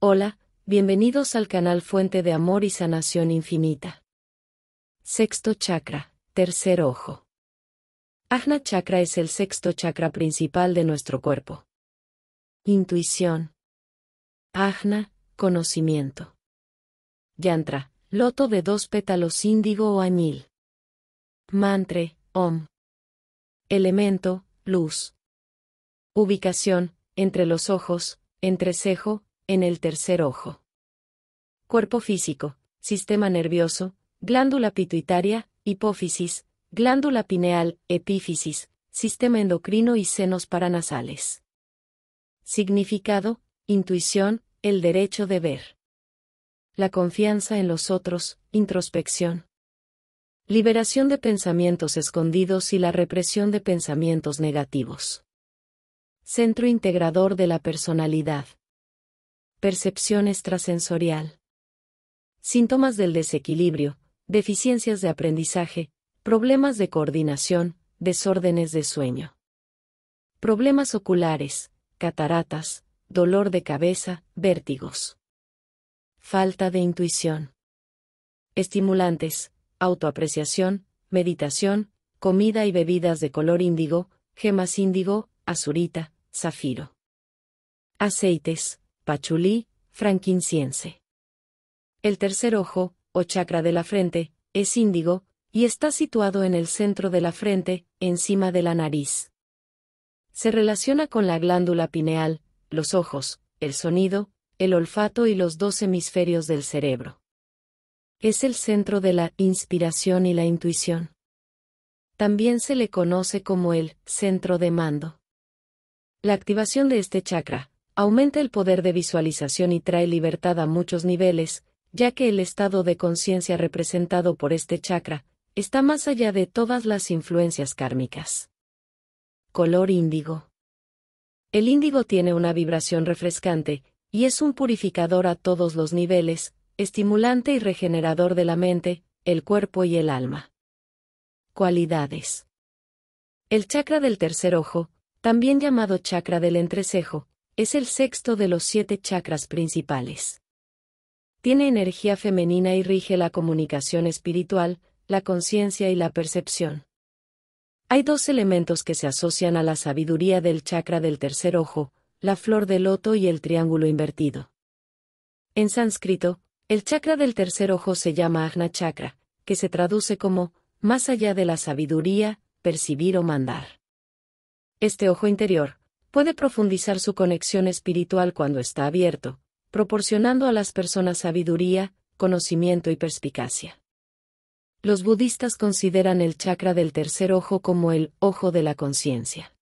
Hola, bienvenidos al canal Fuente de Amor y Sanación Infinita. Sexto chakra, tercer ojo. Ajna chakra es el sexto chakra principal de nuestro cuerpo. Intuición. Ajna, conocimiento. Yantra, loto de dos pétalos índigo o añil. Mantre, om. Elemento, luz. Ubicación, entre los ojos, entrecejo, en el tercer ojo. Cuerpo físico, sistema nervioso, glándula pituitaria, hipófisis, glándula pineal, epífisis, sistema endocrino y senos paranasales. Significado, intuición, el derecho de ver. La confianza en los otros, introspección. Liberación de pensamientos escondidos y la represión de pensamientos negativos. Centro integrador de la personalidad. Percepción extrasensorial. Síntomas del desequilibrio, deficiencias de aprendizaje, problemas de coordinación, desórdenes de sueño. Problemas oculares, cataratas, dolor de cabeza, vértigos. Falta de intuición. Estimulantes, autoapreciación, meditación, comida y bebidas de color índigo, gemas índigo, azurita, zafiro. Aceites, pachulí, frankincense. El tercer ojo, o chakra de la frente, es índigo, y está situado en el centro de la frente, encima de la nariz. Se relaciona con la glándula pineal, los ojos, el sonido, el olfato y los dos hemisferios del cerebro. Es el centro de la inspiración y la intuición. También se le conoce como el centro de mando. La activación de este chakra, aumenta el poder de visualización y trae libertad a muchos niveles, ya que el estado de conciencia representado por este chakra está más allá de todas las influencias kármicas. Color índigo. El índigo tiene una vibración refrescante, y es un purificador a todos los niveles, estimulante y regenerador de la mente, el cuerpo y el alma. Cualidades. El chakra del tercer ojo, también llamado chakra del entrecejo, es el sexto de los siete chakras principales. Tiene energía femenina y rige la comunicación espiritual, la conciencia y la percepción. Hay dos elementos que se asocian a la sabiduría del chakra del tercer ojo, la flor de loto y el triángulo invertido. En sánscrito, el chakra del tercer ojo se llama Agna Chakra, que se traduce como, más allá de la sabiduría, percibir o mandar. Este ojo interior, puede profundizar su conexión espiritual cuando está abierto, proporcionando a las personas sabiduría, conocimiento y perspicacia. Los budistas consideran el chakra del tercer ojo como el ojo de la conciencia.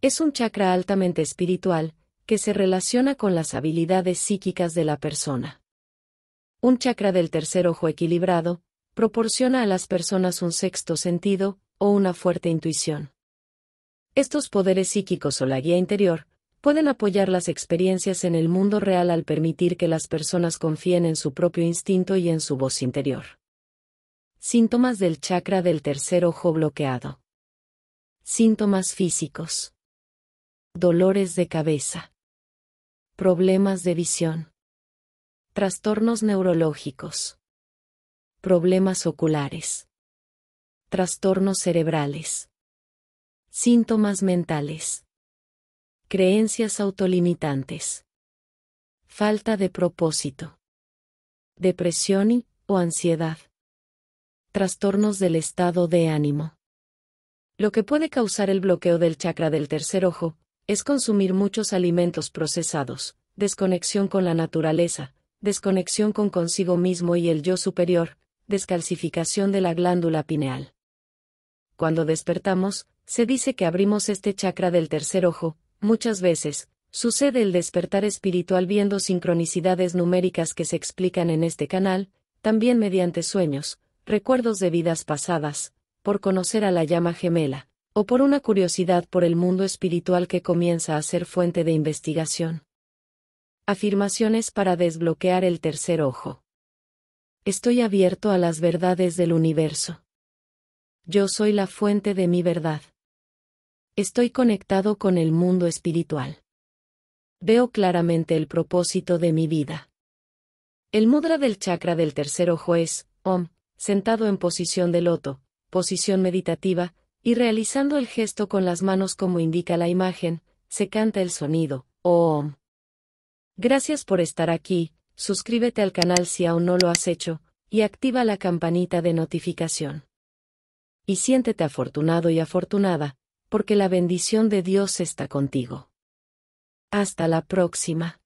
Es un chakra altamente espiritual, que se relaciona con las habilidades psíquicas de la persona. Un chakra del tercer ojo equilibrado, proporciona a las personas un sexto sentido, o una fuerte intuición. Estos poderes psíquicos o la guía interior pueden apoyar las experiencias en el mundo real al permitir que las personas confíen en su propio instinto y en su voz interior. Síntomas del chakra del tercer ojo bloqueado. Síntomas físicos. Dolores de cabeza. Problemas de visión. Trastornos neurológicos. Problemas oculares. Trastornos cerebrales Síntomas mentales. Creencias autolimitantes. Falta de propósito. Depresión o ansiedad. Trastornos del estado de ánimo. Lo que puede causar el bloqueo del chakra del tercer ojo, es consumir muchos alimentos procesados, desconexión con la naturaleza, desconexión con consigo mismo y el yo superior, descalcificación de la glándula pineal. Cuando despertamos, se dice que abrimos este chakra del tercer ojo, muchas veces, sucede el despertar espiritual viendo sincronicidades numéricas que se explican en este canal, también mediante sueños, recuerdos de vidas pasadas, por conocer a la llama gemela, o por una curiosidad por el mundo espiritual que comienza a ser fuente de investigación. Afirmaciones para desbloquear el tercer ojo. Estoy abierto a las verdades del universo. Yo soy la fuente de mi verdad. Estoy conectado con el mundo espiritual. Veo claramente el propósito de mi vida. El mudra del chakra del tercer ojo es, Om, sentado en posición de loto, posición meditativa, y realizando el gesto con las manos como indica la imagen, se canta el sonido, Om. Gracias por estar aquí, suscríbete al canal si aún no lo has hecho, y activa la campanita de notificación. Y siéntete afortunado y afortunada, porque la bendición de Dios está contigo. Hasta la próxima.